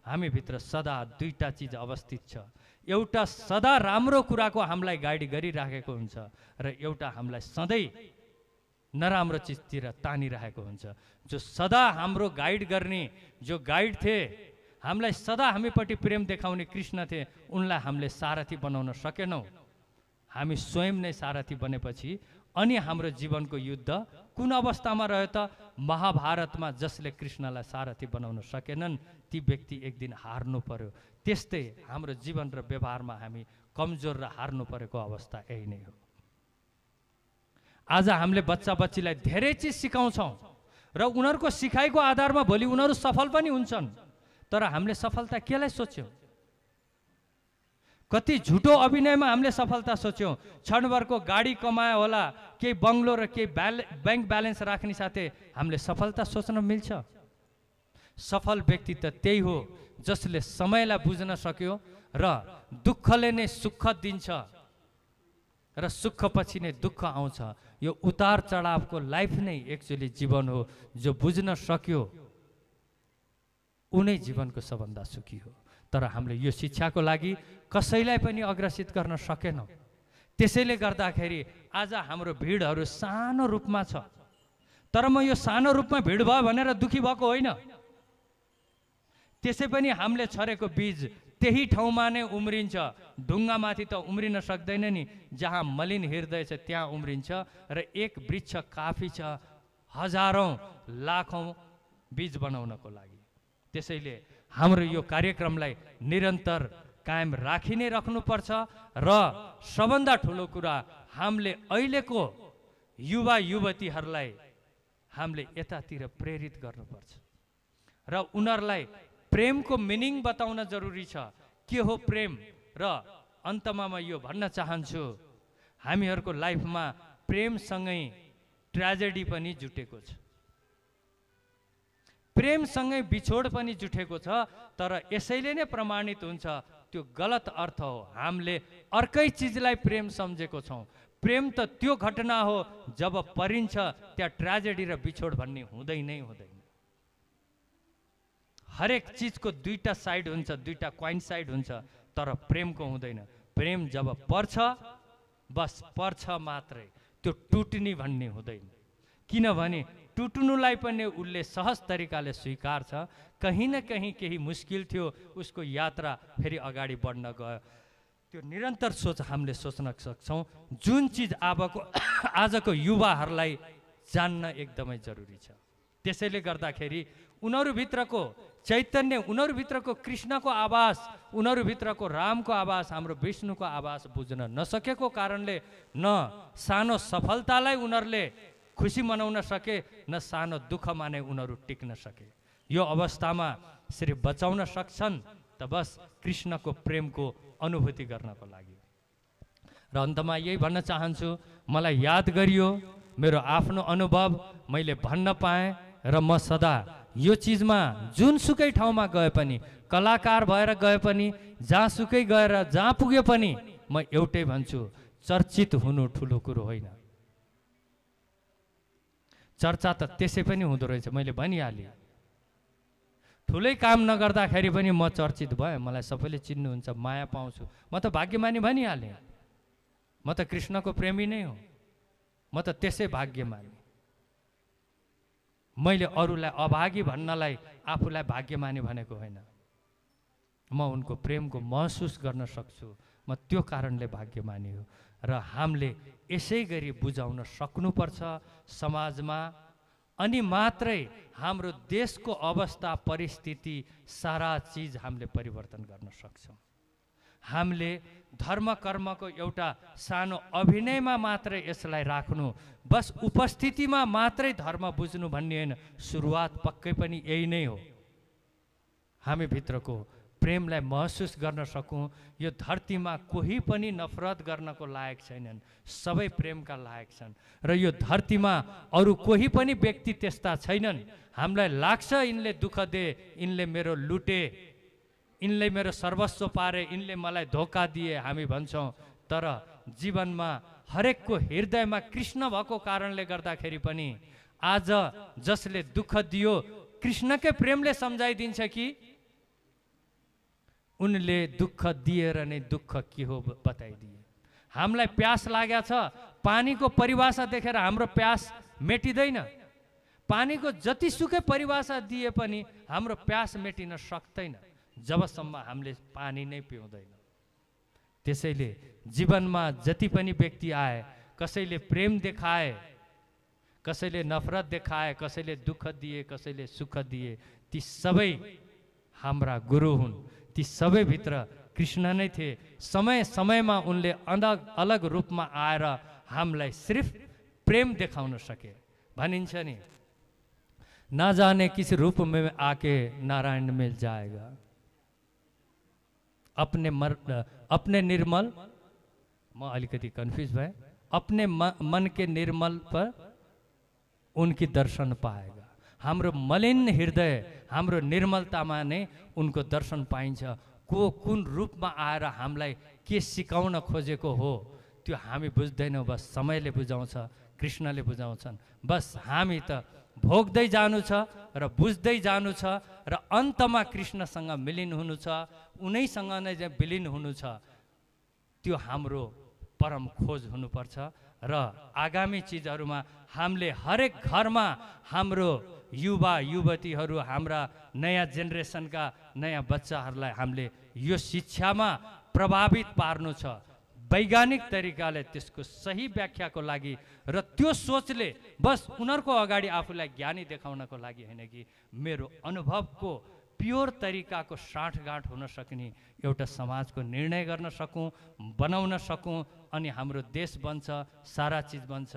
हामीभित्र सदा दुईवटा चिज अवस्थित छ एउटा सदा राम्रो कुराको हामीलाई गाइड गरिराखेको हुन्छ र एउटा हामीलाई सधैँ नराम्रो चिजतिर तानिरहेको हुन्छ जो सदा हाम्रो गाइड गर्ने जो गाइड थिए हामीलाई सदा हामीपट्टि प्रेम देखाउने कृष्ण थिए उनलाई हामीले सारथी बनाउन सकेनौँ हामी स्वयं नै सारथी बनेपछि अनि हाम्रो जीवनको युद्ध कुन अवस्थामा रह्यो त महाभारतमा जसले कृष्णलाई सारथी बनाउन सकेनन् ती व्यक्ति एक दिन हार्नु पर्यो त्यस्तै हाम्रो जीवन र व्यवहारमा हामी कमजोर र हार्नु परेको अवस्था यही नै हो आज हामीले बच्चा बच्चीलाई धेरै चिज सिकाउँछौँ र उनीहरूको सिकाइको आधारमा भोलि उनीहरू सफल पनि हुन्छन् तर हामीले सफलता केलाई सोच्यौँ कति झुटो अभिनयमा हामीले सफलता सोच्यौँ क्षणभरको गाडी कमायो होला केही बङ्गलो र केही ब्याले ब्याङ्क ब्यालेन्स राख्ने साथै हामीले सफलता सोच्न मिल्छ सफल व्यक्ति त त्यही हो जसले समयलाई बुझ्न सक्यो र दुःखले नै सुख दिन्छ र सुखपछि नै दुःख आउँछ यो उतार चढावको लाइफ नै एक्चुली जीवन हो जो बुझ्न सक्यो उनै जीवनको सबभन्दा सुखी हो तर हामीले यो शिक्षाको लागि कसैलाई पनि अग्रसित गर्न सकेनौँ त्यसैले गर्दाखेरि आज हाम्रो भिडहरू सानो रूपमा छ तर म यो सानो रूपमा भिड भयो भनेर दुःखी भएको होइन त्यसै पनि हामीले छरेको बीज त्यही ठाउँमा नै उम्रिन्छ ढुङ्गामाथि त उम्रिन सक्दैन नि जहाँ मलिन हृदय छ त्यहाँ उम्रिन्छ र एक वृक्ष काफी छ हजारौँ लाखौँ बीज बनाउनको लागि त्यसैले हाम्रो यो कार्यक्रमलाई निरन्तर कायम राखि नै राख्नुपर्छ र सबभन्दा ठुलो कुरा हामीले अहिलेको युवा युवतीहरूलाई हामीले यतातिर प्रेरित गर्नुपर्छ र उनीहरूलाई प्रेमको मिनिङ बताउन जरुरी छ के हो प्रेम र अन्तमा म यो भन्न चाहन्छु हामीहरूको लाइफमा प्रेमसँगै ट्रेजेडी पनि जुटेको छ प्रेमसँगै बिछोड पनि जुठेको छ तर यसैले नै प्रमाणित हुन्छ त्यो गलत अर्थ हो हामीले अर्कै चिजलाई प्रेम सम्झेको छौँ प्रेम त त्यो घटना हो जब परिन्छ त्यहाँ ट्राजेडी र बिछोड भन्ने हुँदै नै हुँदैन हरेक चिजको दुईवटा साइड हुन्छ दुईवटा क्वाइन साइड हुन्छ तर प्रेमको हुँदैन प्रेम जब पर्छ बस पर्छ मात्रै त्यो टुट्ने भन्ने हुँदैन किनभने टुट्नुलाई पनि उसले सहज तरिकाले स्वीकार छ कहीँ न कहीँ केही मुस्किल थियो उसको यात्रा फेरि अगाडि बढ्न गयो त्यो निरन्तर सोच हामीले सोच्न सक्छौँ जुन चिज अबको आजको युवाहरूलाई जान्न एकदमै जरुरी छ त्यसैले गर्दाखेरि उनीहरूभित्रको चैतन्य उनीहरूभित्रको कृष्णको आवास उनीहरूभित्रको रामको आवास हाम्रो विष्णुको आवास बुझ्न नसकेको कारणले न सानो सफलतालाई उनीहरूले खुसी मनाउन सके न सानो दुःख माने उनीहरू टिक्न सके यो अवस्थामा श्री बचाउन सक्छन् त बस कृष्णको प्रेमको अनुभूति गर्नको लागि र अन्तमा यही भन्न चाहन्छु मलाई याद गरियो मेरो आफ्नो अनुभव मैले भन्न पाएँ र म सदा यो चिजमा जुनसुकै ठाउँमा गए पनि कलाकार भएर गए पनि जहाँसुकै गएर जहाँ पुगे पनि म एउटै भन्छु चर्चित हुनु ठुलो कुरो होइन चर्चा त त्यसै पनि हुँदो रहेछ मैले भनिहालेँ ठुलै काम नगर्दाखेरि पनि म चर्चित भएँ मलाई सबैले चिन्नुहुन्छ माया पाउँछु म त भाग्यमानी भनिहालेँ म त कृष्णको प्रेमी नै हो म त त्यसै भाग्यमानी मैले अरूलाई अभागी भन्नलाई आफूलाई भाग्यमानी भनेको होइन म उनको प्रेमको महसुस गर्न सक्छु म त्यो कारणले भाग्यमानी हो र हामीले यसै गरी बुझाउन सक्नुपर्छ समाजमा अनि मात्रै हाम्रो देशको अवस्था परिस्थिति सारा चिज हामीले परिवर्तन गर्न सक्छौँ हामीले धर्म कर्मको एउटा सानो अभिनयमा मात्रै यसलाई राख्नु बस उपस्थितिमा मात्रै धर्म बुझ्नु भन्ने होइन सुरुवात पक्कै पनि यही नै हो हामीभित्रको प्रेमलाई महसुस गर्न सकौँ यो धरतीमा कोही पनि नफरत गर्नको लायक छैनन् सबै प्रेमका लायक छन् र यो धरतीमा अरू कोही पनि व्यक्ति त्यस्ता छैनन् हामीलाई लाग्छ यिनले दुःख दे यिनले मेरो लुटे यिनले मेरो सर्वस्व पारे यिनले मलाई धोका दिए हामी भन्छौँ तर जीवनमा हरेकको हृदयमा कृष्ण भएको कारणले गर्दाखेरि पनि आज जसले दुःख दियो कृष्णकै प्रेमले सम्झाइदिन्छ कि उनले दुःख दिएर नै दुःख के हो बताइदिए हामीलाई प्यास लागेको छ पानीको परिभाषा देखेर हाम्रो प्यास मेटिँदैन पानीको जतिसुकै परिभाषा दिए पनि हाम्रो प्यास मेटिन सक्दैन जबसम्म हामीले पानी नै पिउँदैन त्यसैले जीवनमा जति पनि व्यक्ति आए कसैले प्रेम देखाए कसैले नफरत देखाए कसैले दुःख दिए कसैले सुख दिए ती सबै हाम्रा गुरु हुन् ती सबैभित्र कृष्ण नै थिए समय समयमा उनले अलग अलग रूपमा आएर हामीलाई सिर्फ प्रेम देखाउन सके भनिन्छ नि नजाने किस रूप में आके नारायण मिल जाएगा अपने मर अपने निर्मल म अलिकति कन्फ्युज भएँ अपने मन के निर्मल पर उनकी दर्शन पाएगा हाम्रो मलिन हृदय हाम्रो निर्मलतामा नै उनको दर्शन पाइन्छ को कुन रूपमा आएर हामीलाई के सिकाउन खोजेको हो त्यो हामी बुझ्दैनौँ बस समयले बुझाउँछ कृष्णले बुझाउँछन् बस हामी त भोग्दै जानु छ र बुझ्दै जानु छ र अन्तमा कृष्णसँग मिलिन हुनु छ उनैसँग नै विलिन हुनु छ त्यो हाम्रो परम खोज हुनुपर्छ र आगामी चिजहरूमा हामीले हरेक घरमा हाम्रो युवा युवतीहरू हाम्रा नयाँ जेनेरेसनका नयाँ बच्चाहरूलाई हामीले यो शिक्षामा प्रभावित पार्नु छ वैज्ञानिक तरिकाले त्यसको सही व्याख्याको लागि र त्यो सोचले बस उनीहरूको अगाडि आफूलाई ज्ञानी देखाउनको लागि होइन कि मेरो अनुभवको प्योर तरिकाको साँठगाँठ हुन सक्ने एउटा समाजको निर्णय गर्न सकौँ बनाउन सकौँ अनि हाम्रो देश बन्छ सारा चिज बन्छ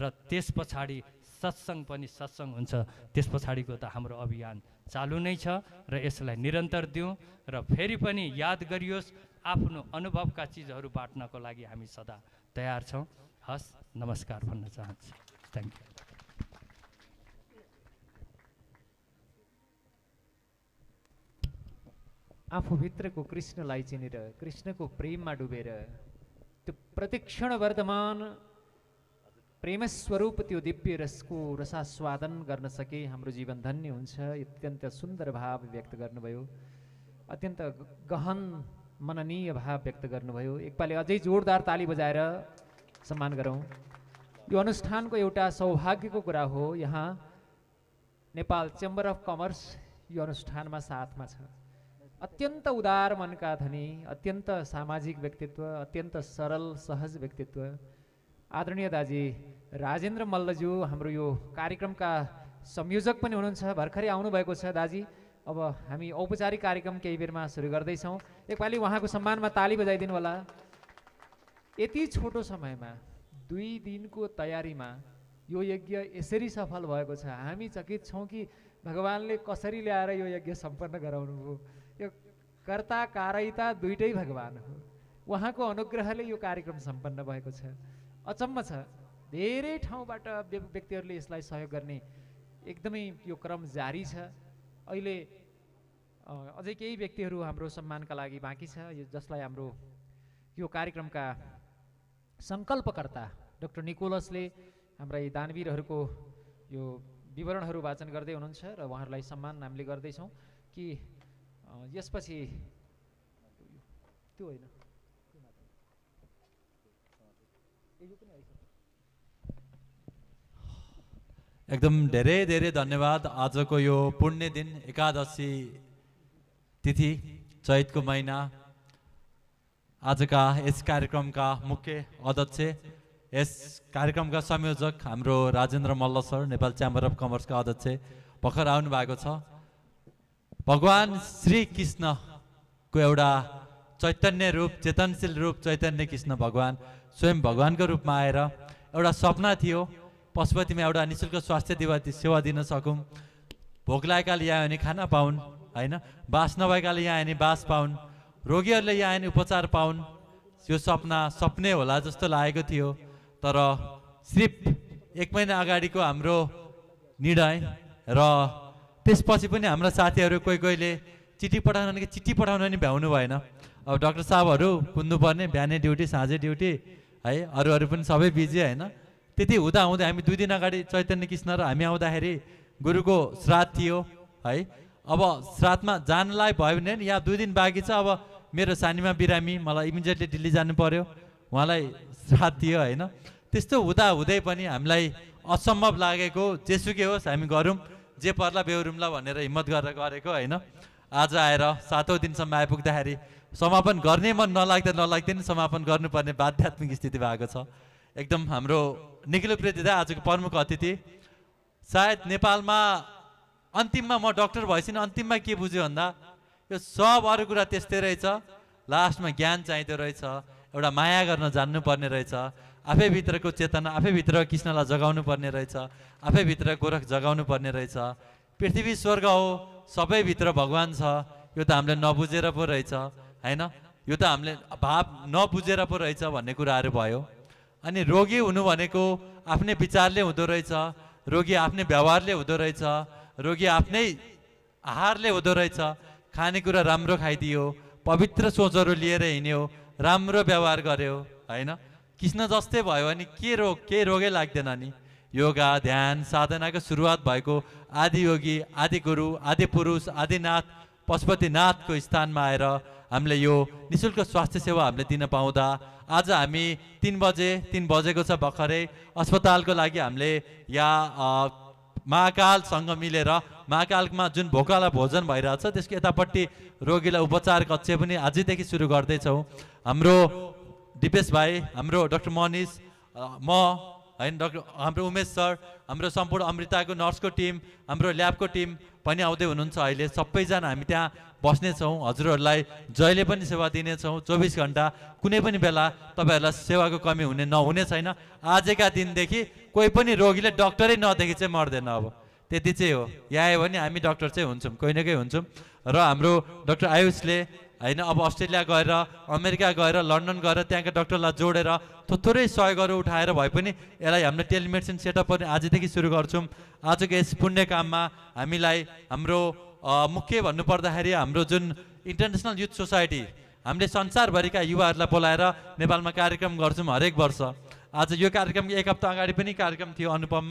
र त्यस पछाडि सत्सङ्ग पनि सत्सङ्ग हुन्छ त्यस पछाडिको त हाम्रो अभियान चालु नै छ र यसलाई निरन्तर दिउँ र फेरि पनि याद गरियोस् आफ्नो अनुभवका चिजहरू बाँट्नको लागि हामी सदा तयार छौँ हस् नमस्कार भन्न चाहन्छु थ्याङ्क यू आफूभित्रको कृष्णलाई चिनेर कृष्णको प्रेममा डुबेर त्यो प्रतिक्षण वर्तमान प्रेमस्वरूप त्यो दिव्य रसको रसास्वादन गर्न सके हाम्रो जीवन धन्य हुन्छ अत्यन्त सुन्दर भाव व्यक्त गर्नुभयो अत्यन्त गहन मननीय भाव व्यक्त गर्नुभयो एकपालि अझै जोरदार ताली बजाएर सम्मान गरौँ यो अनुष्ठानको एउटा सौभाग्यको कुरा हो यहाँ नेपाल चेम्बर अफ कमर्स यो अनुष्ठानमा साथमा छ अत्यन्त उदार मनका धनी अत्यन्त सामाजिक व्यक्तित्व अत्यन्त सरल सहज व्यक्तित्व आदरणीय दाजी राजेन्द्र मल्लज्यू हाम्रो यो कार्यक्रमका संयोजक पनि हुनुहुन्छ भर्खरै आउनुभएको छ दाजी अब हामी औपचारिक कार्यक्रम केही बेरमा सुरु गर्दैछौँ एकपालि उहाँको सम्मानमा ताली बजाइदिनु होला यति छोटो समयमा दुई दिनको तयारीमा यो यज्ञ यसरी सफल भएको छ हामी चकित छौँ कि भगवान्ले कसरी ल्याएर यो यज्ञ सम्पन्न गराउनु हो यो कर्ता कारयिता दुइटै भगवान् हो उहाँको अनुग्रहले यो कार्यक्रम सम्पन्न भएको छ अचम्म छ धेरै ठाउँबाट व्यक्तिहरूले यसलाई सहयोग गर्ने एकदमै यो क्रम जारी छ अहिले अझै केही व्यक्तिहरू हाम्रो सम्मानका लागि बाँकी छ यो जसलाई हाम्रो यो कार्यक्रमका सङ्कल्पकर्ता डक्टर निकोलसले हाम्रा यी दानवीरहरूको यो विवरणहरू वाचन गर्दै हुनुहुन्छ र उहाँहरूलाई सम्मान हामीले गर्दैछौँ कि यसपछि त्यो होइन एकदम धेरै धेरै धन्यवाद आजको यो पुण्य दिन एकादशी तिथि चैतको महिना आजका यस कार्यक्रमका मुख्य अध्यक्ष यस कार्यक्रमका संयोजक हाम्रो Rajendra Malla sir Nepal chamber of कमर्सका अध्यक्ष भर्खर आउनु भएको छ भगवान् श्री कृष्णको एउटा चैतन्य रूप चेतनशील रूप चैतन्य कृष्ण भगवान् स्वयं भगवान्को रूपमा आएर एउटा सपना थियो पशुपतिमा एउटा नि शुल्क स्वास्थ्य दिवा सेवा दिन सकौँ भोक लागेकाले यहाँ आयो भने खाना पाउन् होइन बास नभएकाले यहाँ आयो भने बास पाउन् रोगीहरूले यहाँ आयो उपचार पाउन् यो सपना सप्ने होला जस्तो लागेको थियो तर सिर्फ एक महिना अगाडिको हाम्रो निर्णय र त्यसपछि पनि हाम्रा साथीहरू कोही कोहीले चिठी पठाउन कि चिठी पठाउन नि भ्याउनु भएन अब डाक्टर साहबहरू कुद्नुपर्ने बिहानै ड्युटी साँझै ड्युटी है अरूहरू पनि सबै बिजी होइन त्यति हुँदा हुँदै हामी दुई दिन अगाडि चैतन्य कृष्ण र हामी आउँदाखेरि गुरुको श्राद्ध थियो है अब श्राद्धमा जानलाई भयो भने यहाँ दुई दिन बाँकी छ अब मेरो सानीमा बिरामी मलाई इमिजिएटली दिल्ली जानु पर्यो उहाँलाई श्राद्ध थियो होइन त्यस्तो हुँदा हुँदै पनि हामीलाई असम्भव लागेको जेसुकै होस् हामी गरौँ जे पर्ला बेहोरौँला भनेर हिम्मत गरेर गरेको होइन आज आएर सातौँ दिनसम्म आइपुग्दाखेरि समापन गर्ने मन नलाग्दा नलाग्दै नै समापन गर्नुपर्ने बाध्यात्मिक स्थिति भएको छ एकदम हाम्रो निखिलो दा आजको प्रमुख अतिथि सायद नेपालमा अन्तिममा म डक्टर भएपछि अन्तिममा के बुझ्यो भन्दा यो सब अरू कुरा त्यस्तै रहेछ लास्टमा ज्ञान चाहिँदो रहेछ एउटा माया गर्न जान्नुपर्ने रहेछ आफैभित्रको चेतना आफैभित्र कृष्णलाई जगाउनु पर्ने रहेछ आफैभित्र गोरख जगाउनु पर्ने रहेछ पृथ्वी स्वर्ग हो सबैभित्र भगवान् छ यो त हामीले नबुझेर पो रहेछ होइन यो त हामीले भाव नबुझेर पो रहेछ भन्ने कुराहरू भयो अनि रोगी हुनु भनेको आफ्नै विचारले हुँदो रहेछ रोगी आफ्नै व्यवहारले हुँदो रहेछ रोगी आफ्नै आहारले हुँदो रहेछ खानेकुरा राम्रो खाइदियो पवित्र सोचहरू लिएर हिँड्यो राम्रो व्यवहार गर्यो होइन कृष्ण जस्तै भयो भने के रोग के रोगै लाग्दैन नि योगा ध्यान साधनाको सुरुवात भएको आदि योगी आदि गुरु आदि पुरुष आदिनाथ पशुपतिनाथको स्थानमा आएर हामीले यो नि शुल्क स्वास्थ्य सेवा हामीले दिन पाउँदा आज हामी तिन बजे तिन बजेको छ भर्खरै अस्पतालको लागि हामीले या महाकालसँग मिलेर महाकालमा जुन भोकाला भोजन भइरहेछ त्यसको यतापट्टि रोगीलाई उपचार कक्ष पनि आजैदेखि सुरु गर्दैछौँ हाम्रो दिपेश भाइ हाम्रो डक्टर मनिष म होइन डक्टर हाम्रो उमेश सर हाम्रो सम्पूर्ण अमृताको नर्सको टिम हाम्रो ल्याबको टिम पनि आउँदै हुनुहुन्छ अहिले सबैजना हामी त्यहाँ बस्नेछौँ हजुरहरूलाई जहिले पनि सेवा दिनेछौँ चौबिस घन्टा कुनै पनि बेला तपाईँहरूलाई सेवाको कमी हुने नहुने छैन आजका दिनदेखि कोही पनि रोगीले डक्टरै नदेखि चाहिँ मर्दैन अब त्यति चाहिँ हो यहाँ आयो भने हामी डक्टर चाहिँ हुन्छौँ कोही न कोही हुन्छौँ र हाम्रो डक्टर आयुषले होइन अब अस्ट्रेलिया गएर अमेरिका गएर लन्डन गएर त्यहाँका डक्टरलाई जोडेर थोरै सहयोगहरू उठाएर भए पनि यसलाई हामीले टेलिमेडिसिन सेटअप पनि आजदेखि सुरु गर्छौँ आजको यस पुण्य काममा हामीलाई हाम्रो मुख्य भन्नुपर्दाखेरि हाम्रो जुन इन्टरनेसनल युथ सोसाइटी हामीले संसारभरिका युवाहरूलाई बोलाएर नेपालमा कार्यक्रम गर्छौँ हरेक वर्ष आज यो कार्यक्रम एक हप्ता अगाडि पनि कार्यक्रम थियो अनुपम